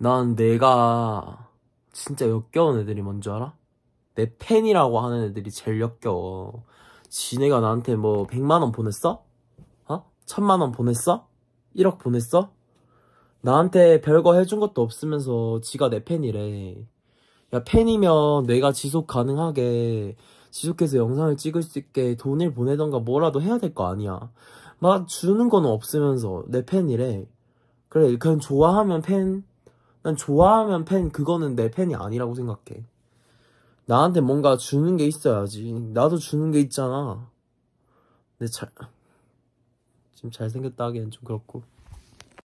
난 내가 진짜 역겨운 애들이 뭔 줄 알아? 내 팬이라고 하는 애들이 제일 역겨워. 지네가 나한테 뭐 100만원 보냈어? 어? 1000만원 보냈어? 1억 보냈어? 나한테 별거 해준 것도 없으면서 지가 내 팬이래. 야, 팬이면 내가 지속 가능하게 지속해서 영상을 찍을 수 있게 돈을 보내던가 뭐라도 해야 될 거 아니야. 막 주는 건 없으면서 내 팬이래. 그래, 그냥 좋아하면 팬, 난 좋아하면 팬 그거는 내 팬이 아니라고 생각해. 나한테 뭔가 주는 게 있어야지. 나도 주는 게 있잖아. 내 잘, 지금 잘생겼다 하기엔 좀 그렇고.